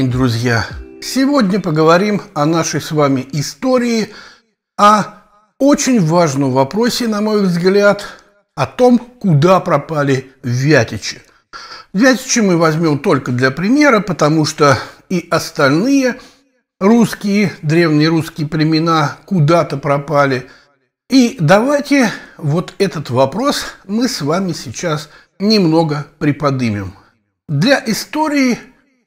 день, друзья! Сегодня поговорим о нашей с вами истории, о очень важном вопросе, на мой взгляд, о том, куда пропали вятичи. Вятичи мы возьмем только для примера, потому что и остальные русские, древние русские племена куда-то пропали. И давайте вот этот вопрос мы с вами сейчас немного приподнимем. Для истории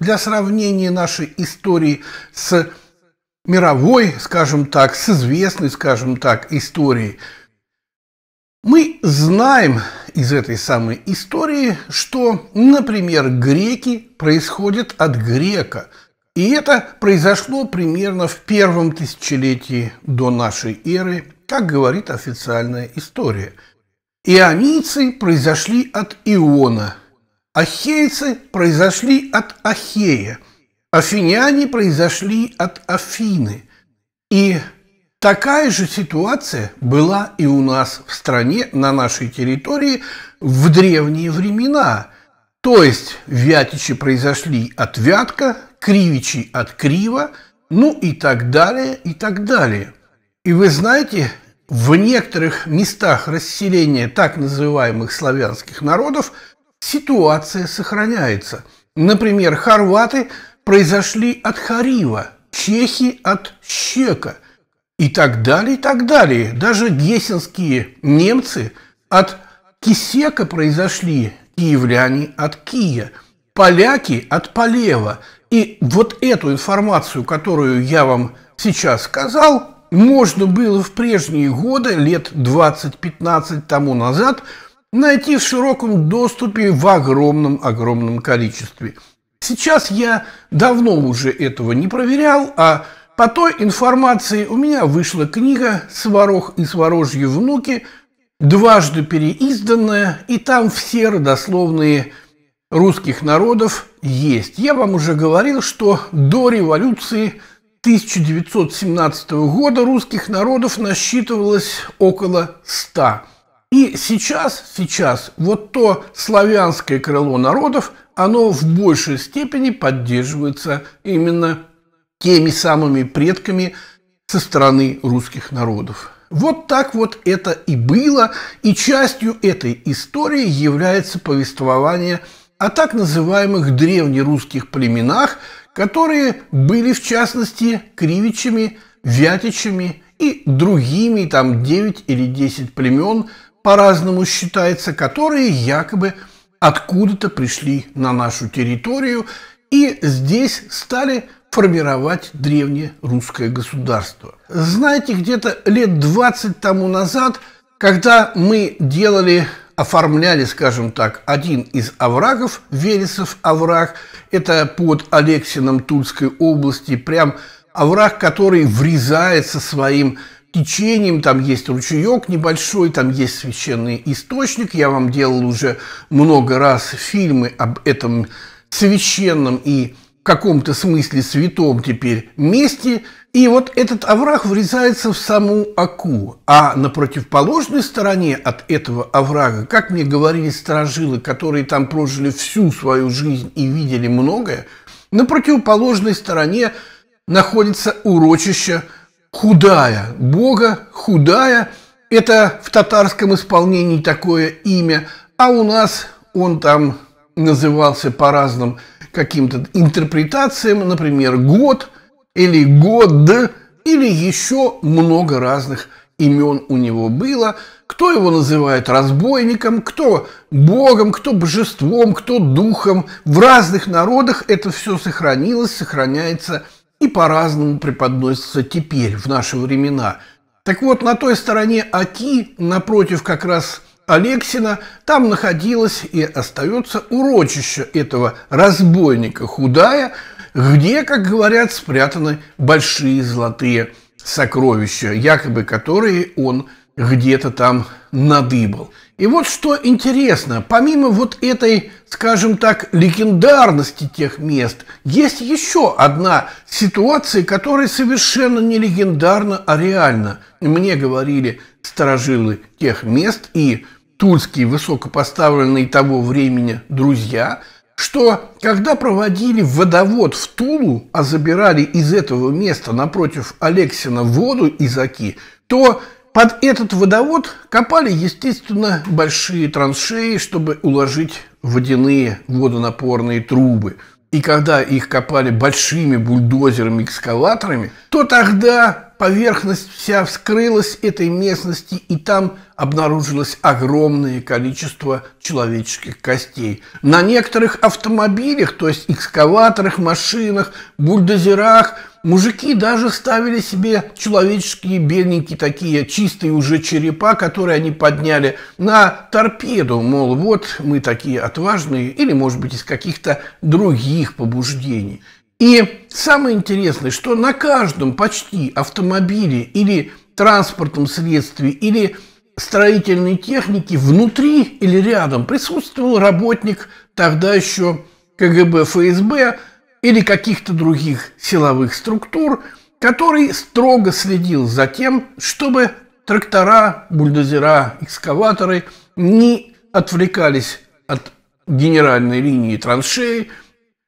для сравнения нашей истории с мировой, скажем так, с известной, скажем так, историей, мы знаем из этой самой истории, что, например, греки происходят от грека. И это произошло примерно в первом тысячелетии до нашей эры, как говорит официальная история. Ионийцы произошли от Иона, Ахейцы произошли от Ахея, афиняне произошли от Афины. И такая же ситуация была и у нас в стране, на нашей территории в древние времена. То есть вятичи произошли от вятка, кривичи от крива, ну и так далее, и так далее. И вы знаете, в некоторых местах расселения так называемых славянских народов – ситуация сохраняется. Например, хорваты произошли от Харива, чехи от Щека и так далее, и так далее. Даже гесенские немцы от Кисека произошли, киевляне от Кия, поляки от Полева. И вот эту информацию, которую я вам сейчас сказал, можно было в прежние годы, лет 20-15 тому назад – найти в широком доступе в огромном-огромном количестве. Сейчас я давно уже этого не проверял, а по той информации у меня вышла книга «Сварог и сварожьи внуки», дважды переизданная, и там все родословные русских народов есть. Я вам уже говорил, что до революции 1917 года русских народов насчитывалось около 100. И сейчас, сейчас вот то славянское крыло народов, оно в большей степени поддерживается именно теми самыми предками со стороны русских народов. Вот так вот это и было, и частью этой истории является повествование о так называемых древнерусских племенах, которые были, в частности, кривичами, вятичами и другими там 9 или 10 племен по-разному считается, которые якобы откуда-то пришли на нашу территорию и здесь стали формировать древнее русское государство. Знаете, где-то лет 20 тому назад, когда мы делали, оформляли, скажем так, один из оврагов, Вересов овраг, это под Алексином Тульской области, прям овраг, который врезается своим течением, там есть ручеек небольшой, там есть священный источник. Я вам делал уже много раз фильмы об этом священном и в каком-то смысле святом теперь месте. И вот этот овраг врезается в саму Аку, а на противоположной стороне от этого оврага, как мне говорили сторожилы, которые там прожили всю свою жизнь и видели многое, на противоположной стороне находится урочище – худая бога, худая. Это в татарском исполнении такое имя, а у нас он там назывался по разным каким-то интерпретациям, например, год или год, или еще много разных имен у него было. Кто его называет разбойником, кто богом, кто божеством, кто духом. В разных народах это все сохранилось, сохраняется – и по-разному преподносится теперь, в наши времена. Так вот, на той стороне Аки, напротив как раз Алексина, там находилось и остается урочище этого разбойника Худая, где, как говорят, спрятаны большие золотые сокровища, якобы которые он где-то там надыбал. И вот что интересно, помимо вот этой, скажем так, легендарности тех мест, есть еще одна ситуация, которая совершенно не легендарна, а реальна. Мне говорили сторожилы тех мест и тульские высокопоставленные того времени друзья, что когда проводили водовод в Тулу, а забирали из этого места напротив Алексина воду из Аки, то под этот водовод копали, естественно, большие траншеи, чтобы уложить водяные водонапорные трубы. И когда их копали большими бульдозерами-экскаваторами, то тогда поверхность вся вскрылась этой местности, и там обнаружилось огромное количество человеческих костей. На некоторых автомобилях, то есть экскаваторах, машинах, бульдозерах, мужики даже ставили себе человеческие беленькие такие чистые уже черепа, которые они подняли на торпеду, мол, вот мы такие отважные, или, может быть, из каких-то других побуждений. И самое интересное, что на каждом почти автомобиле или транспортном средстве, или строительной технике внутри или рядом присутствовал работник тогда еще КГБ, ФСБ или каких-то других силовых структур, который строго следил за тем, чтобы трактора, бульдозера, экскаваторы не отвлекались от генеральной линии траншеи,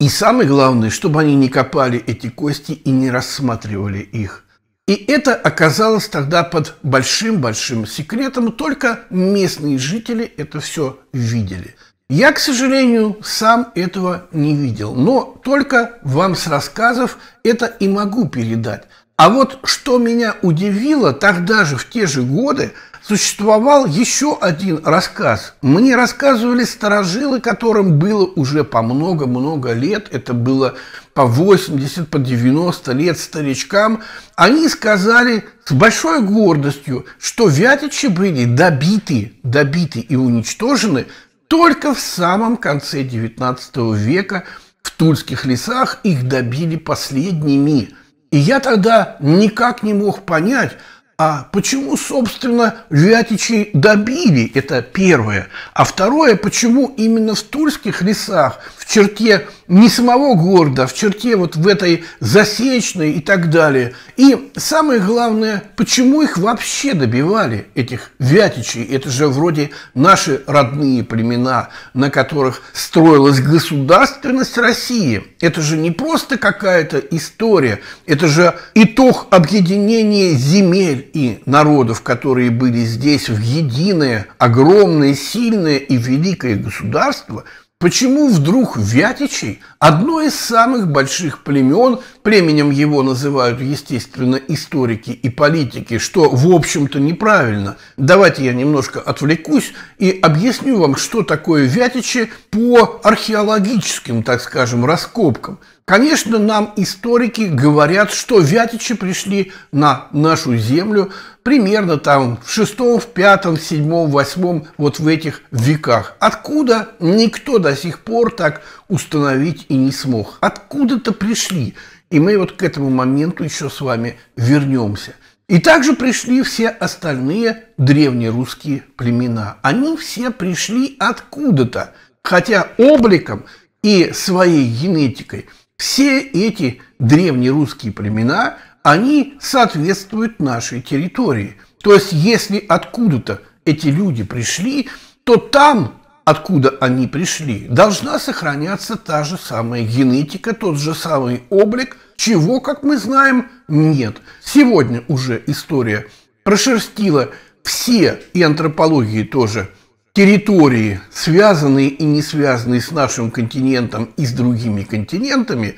и самое главное, чтобы они не копали эти кости и не рассматривали их. И это оказалось тогда под большим-большим секретом, только местные жители это все видели. Я, к сожалению, сам этого не видел, но только вам с рассказов это и могу передать. А вот что меня удивило тогда же, в те же годы – существовал еще один рассказ. Мне рассказывали старожилы, которым было уже по много-много лет, это было по 80, по 90 лет старичкам, они сказали с большой гордостью, что вятичи были добиты, добиты и уничтожены только в самом конце 19 века в тульских лесах их добили последними. И я тогда никак не мог понять, а почему, собственно, вятичи добили, это первое. А второе, почему именно в тульских лесах черте не самого города, в черте вот в этой засечной и так далее. И самое главное, почему их вообще добивали, этих вятичей? Это же вроде наши родные племена, на которых строилась государственность России. Это же не просто какая-то история, это же итог объединения земель и народов, которые были здесь в единое, огромное, сильное и великое государство – Почему вдруг Вятичей, одно из самых больших племен, племенем его называют, естественно, историки и политики, что, в общем-то, неправильно. Давайте я немножко отвлекусь и объясню вам, что такое Вятичи по археологическим, так скажем, раскопкам – Конечно, нам историки говорят, что вятичи пришли на нашу землю примерно там в шестом, в пятом, в седьмом, в восьмом, вот в этих веках. Откуда никто до сих пор так установить и не смог. Откуда-то пришли. И мы вот к этому моменту еще с вами вернемся. И также пришли все остальные древнерусские племена. Они все пришли откуда-то, хотя обликом и своей генетикой – все эти древнерусские племена, они соответствуют нашей территории. То есть, если откуда-то эти люди пришли, то там, откуда они пришли, должна сохраняться та же самая генетика, тот же самый облик, чего, как мы знаем, нет. Сегодня уже история прошерстила все, и антропологии тоже – территории, связанные и не связанные с нашим континентом и с другими континентами,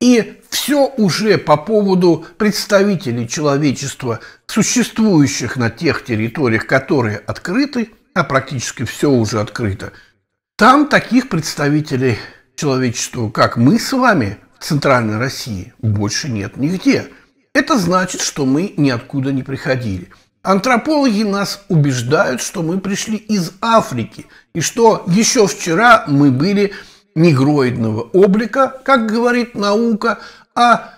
и все уже по поводу представителей человечества, существующих на тех территориях, которые открыты, а практически все уже открыто, там таких представителей человечества, как мы с вами в Центральной России, больше нет нигде. Это значит, что мы ниоткуда не приходили. Антропологи нас убеждают, что мы пришли из Африки, и что еще вчера мы были негроидного облика, как говорит наука, а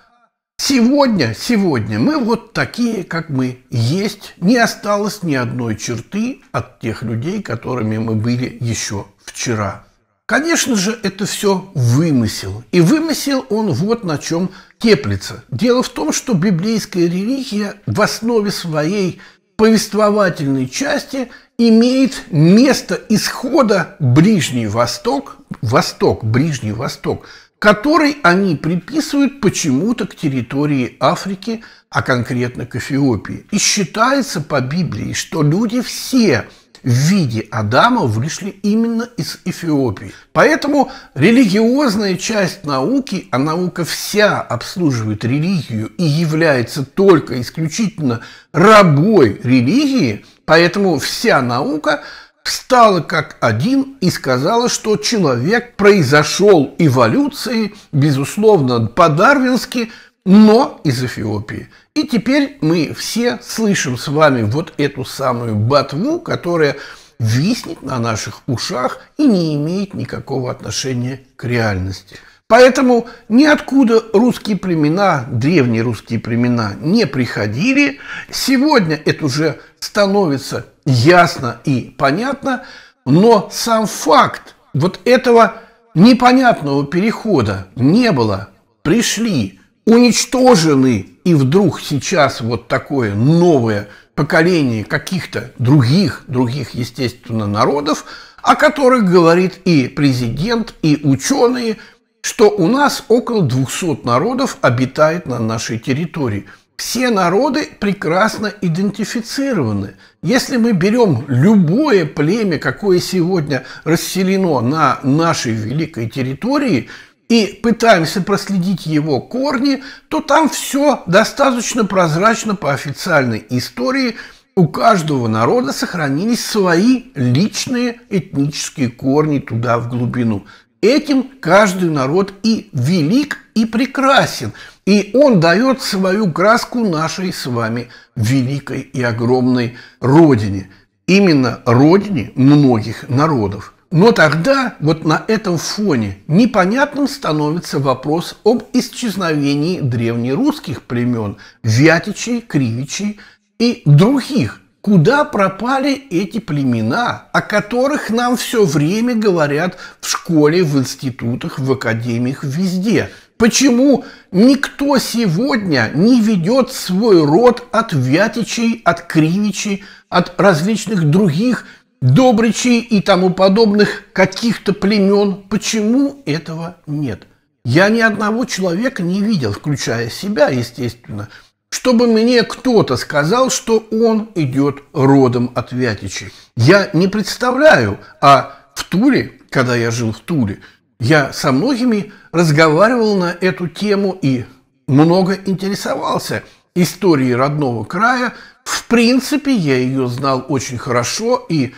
сегодня, сегодня мы вот такие, как мы есть, не осталось ни одной черты от тех людей, которыми мы были еще вчера. Конечно же, это все вымысел. И вымысел он вот на чем теплится. Дело в том, что библейская религия в основе своей – повествовательной части имеет место исхода Ближний Восток, Восток, Ближний Восток, который они приписывают почему-то к территории Африки, а конкретно к Эфиопии. И считается по Библии, что люди все – в виде Адама вышли именно из Эфиопии. Поэтому религиозная часть науки, а наука вся обслуживает религию и является только исключительно рабой религии, поэтому вся наука встала как один и сказала, что человек произошел эволюцией, безусловно, по-дарвински, но из Эфиопии – и теперь мы все слышим с вами вот эту самую ботву, которая виснет на наших ушах и не имеет никакого отношения к реальности. Поэтому ниоткуда русские племена, древние русские племена не приходили. Сегодня это уже становится ясно и понятно, но сам факт вот этого непонятного перехода не было. Пришли, уничтожены, и вдруг сейчас вот такое новое поколение каких-то других, других, естественно, народов, о которых говорит и президент, и ученые, что у нас около 200 народов обитает на нашей территории. Все народы прекрасно идентифицированы. Если мы берем любое племя, какое сегодня расселено на нашей великой территории – и пытаемся проследить его корни, то там все достаточно прозрачно по официальной истории. У каждого народа сохранились свои личные этнические корни туда в глубину. Этим каждый народ и велик, и прекрасен. И он дает свою краску нашей с вами великой и огромной родине. Именно родине многих народов. Но тогда вот на этом фоне непонятным становится вопрос об исчезновении древнерусских племен Вятичей, Кривичей и других. Куда пропали эти племена, о которых нам все время говорят в школе, в институтах, в академиях, везде? Почему никто сегодня не ведет свой род от Вятичей, от Кривичей, от различных других Добричей и тому подобных каких-то племен. Почему этого нет? Я ни одного человека не видел, включая себя, естественно, чтобы мне кто-то сказал, что он идет родом от Вятичей. Я не представляю, а в Туле, когда я жил в Туле, я со многими разговаривал на эту тему и много интересовался историей родного края. В принципе, я ее знал очень хорошо и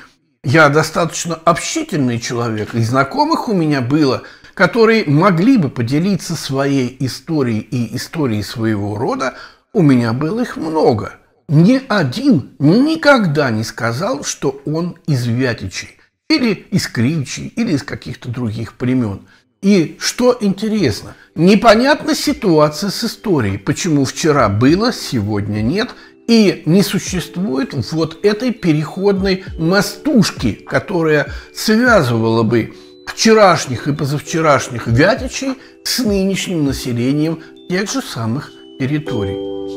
я достаточно общительный человек, и знакомых у меня было, которые могли бы поделиться своей историей и историей своего рода, у меня было их много. Ни один никогда не сказал, что он из Вятичей, или из Кривичей, или из каких-то других племен. И что интересно, непонятна ситуация с историей, почему вчера было, сегодня нет, и не существует вот этой переходной мостушки, которая связывала бы вчерашних и позавчерашних вятичей с нынешним населением тех же самых территорий.